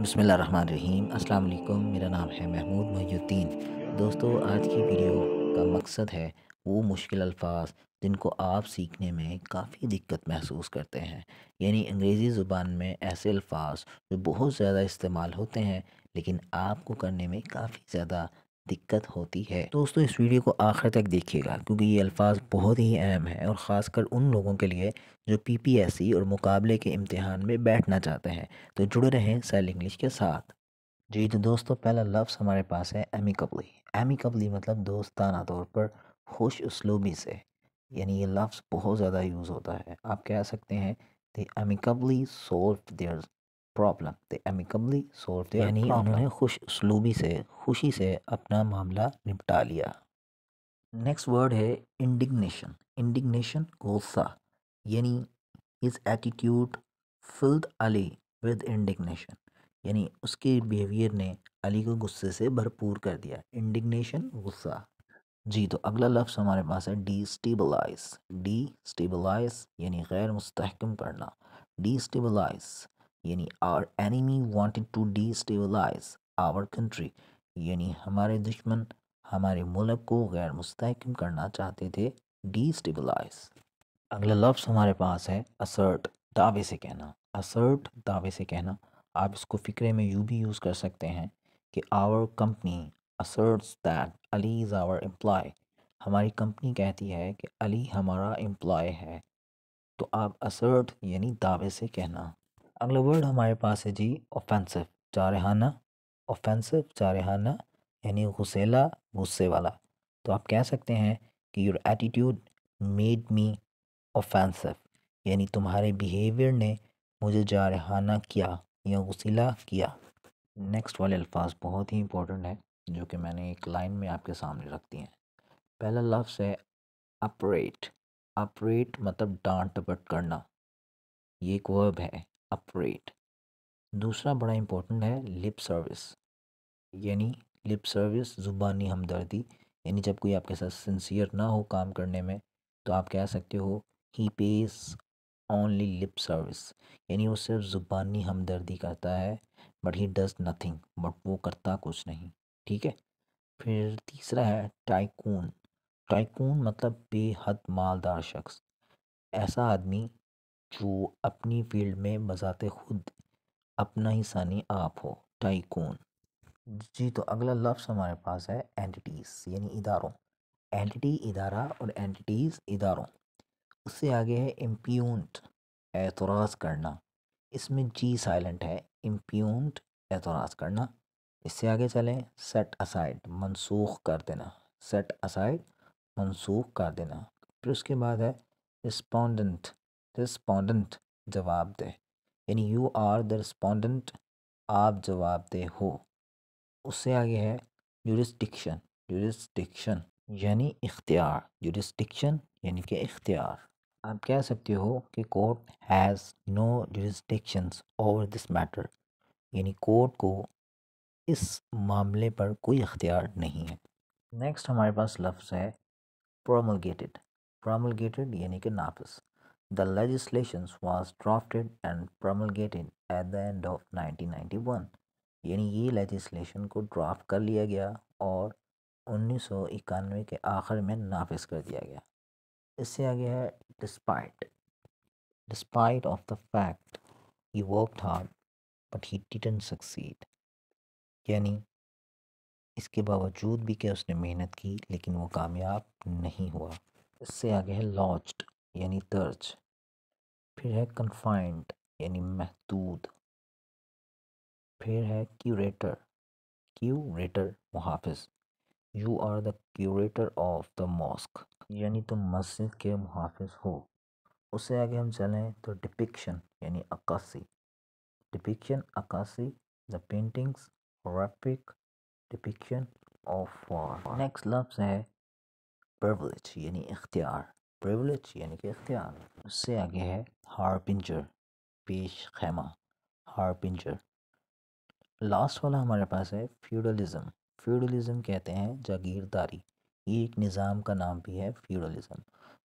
बसमिल अस्सलाम वालेकुम मेरा नाम है महमूद मोहुद्दीन दोस्तों आज की वीडियो का मकसद है वो मुश्किल अल्फाज जिनको आप सीखने में काफ़ी दिक्कत महसूस करते हैं यानी अंग्रेज़ी ज़ुबान में ऐसे अल्फाज जो बहुत ज़्यादा इस्तेमाल होते हैं लेकिन आपको करने में काफ़ी ज़्यादा दिक्कत होती है तो दोस्तों इस वीडियो को आखिर तक देखिएगा क्योंकि ये अल्फाज बहुत ही अहम है और ख़ासकर उन लोगों के लिए जो पीपीएससी और मुकाबले के इम्तहान में बैठना चाहते हैं तो जुड़े रहें सेल इंग्लिश के साथ जी तो दोस्तों पहला लफ्स हमारे पास है एमिकबली एमिकबली मतलब दोस्ताना तौर पर खुश उसलूबी से यानी ये लफ्स बहुत ज़्यादा यूज़ होता है आप कह सकते हैं they amicably solve their problem they amicably solve यानी उन्होंने खुश उसलूबी से खुशी से अपना मामला निपटा लिया नेक्स्ट वर्ड है इंडिग्नेशन इंडिग्नेशन गुस्सा यानी इस attitude filled ally with indignation यानी उसके बिहेवियर ने अली को गुस्से से भरपूर कर दिया इंडिग्नेशन गुस्सा जी तो अगला लफ्ज़ हमारे पास है डी स्टेबलाइज डी स्टेबलाइज यानी गैर मुस्तकम करना डी स्टेबलाइज यानी our enemy wanted to destabilise our country यानी हमारे दुश्मन हमारे मुल्क को गैर मुस्तकम करना चाहते थे डिस्टेबलाइज अगला लफ्ज़ हमारे पास है असर्ट दावे से कहना असर्ट दावे से कहना आप इसको फ़िक्रे में यू भी यूज़ कर सकते हैं कि our company asserts that Ali is our employ हमारी कंपनी कहती है कि अली हमारा एम्प्लॉय है तो आप असर्ट यानी दावे से कहना अगला वर्ड हमारे पास है जी ऑफेंसिव चारहाना ऑफेंसिव चारहाना यानी गुस्सेला गुस्से वाला तो आप कह सकते हैं कि your attitude made me offensive यानी तुम्हारे बिहेवियर ने मुझे जारहाना किया या गुस्सेला किया नेक्स्ट वाले अल्फाज बहुत ही इंपॉर्टेंट है जो कि मैंने एक लाइन में आपके सामने रख दिए हैं पहला लफ्स है अपरेट अपरेट मतलब डांट डपट करना ये एक वर्ब है अपरेट दूसरा बड़ा इम्पोर्टेंट है लिप सर्विस यानी लिप सर्विस ज़ुबानी हमदर्दी यानी जब कोई आपके साथ सिंसियर ना हो काम करने में तो आप कह सकते हो he pays only lip service यानी वो सिर्फ ज़ुबानी हमदर्दी करता है but he does nothing but वो करता कुछ नहीं ठीक है फिर तीसरा है टाइकून टाइकून मतलब बेहद मालदार शख्स ऐसा आदमी जो अपनी फील्ड में बज़ाते ख़ुद अपना ही सानी आप हो टाइकून जी तो अगला लफ्स हमारे पास है एंटिटीज़ यानी इदारों एंटिटी इदारा और एंटिटीज़ इदारों उससे आगे है इम्प्यूंट एतराज़ करना इसमें जी साइलेंट है इम्प्यूंट एतराज़ करना इससे आगे चलें सेट असाइड मनसूख कर देना सेट असाइड मनसूख कर देना फिर उसके बाद है रिस्पोंडेंट रिस्पोंडेंट जवाब दे यानी यू आर द रिस्पोंडेंट आप जवाब दे हो उससे आगे है जुडिस्टिक्शन जुडिस्टिक्शन यानी इख्तियार जुडिस्टिक्शन यानी कि इख्तियार आप कह सकते हो कि court has no jurisdictions over this matter यानी कोर्ट को इस मामले पर कोई अख्तियार नहीं है नेक्स्ट हमारे पास लफ्ज़ है प्रोमलगेटेड प्रोमलगेटेड यानी कि नाफिस The legislation was drafted and promulgated at the end of 1991 यानी ये लेजिस्लेशन को ड्राफ्ट कर लिया गया और उन्नीस के आखिर में नाफिज कर दिया गया इससे आगे है despite despite of the fact he worked hard but he didn't succeed यानी इसके बावजूद भी कि उसने मेहनत की लेकिन वो कामयाब नहीं हुआ इससे आगे है लॉन्च्ड यानी दर्ज फिर है कन्फाइंड यानी महदूद फिर है क्यूरेटर क्यूरेटर मुहाफिज you are the curator of the mosque यानी तुम मस्जिद के मुहाफिज हो उससे आगे हम चलें तो डिपिक्शन यानी अक्सी डिपिक्शन अक्सी the paintings epic depiction of war next लफ्स है प्रिवलेज यानी इख्तियार प्रिवलेज यानी कि इख्तियार उससे आगे है हारपिंजर पेश खैमा हारपिंजर लास्ट वाला हमारे पास है फ्यूडलिज्म फ्यूडलिज़म कहते हैं जागीरदारी ये एक निज़ाम का नाम भी है फ्यूडलिज्म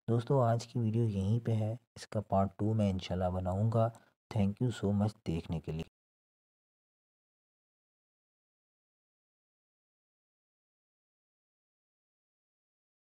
दोस्तों आज की वीडियो यहीं पे है इसका पार्ट टू मैं इंशाल्लाह बनाऊंगा थैंक यू सो मच देखने के लिए